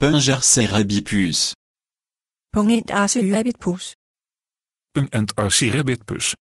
Punger Serabipus. Punkt Punkt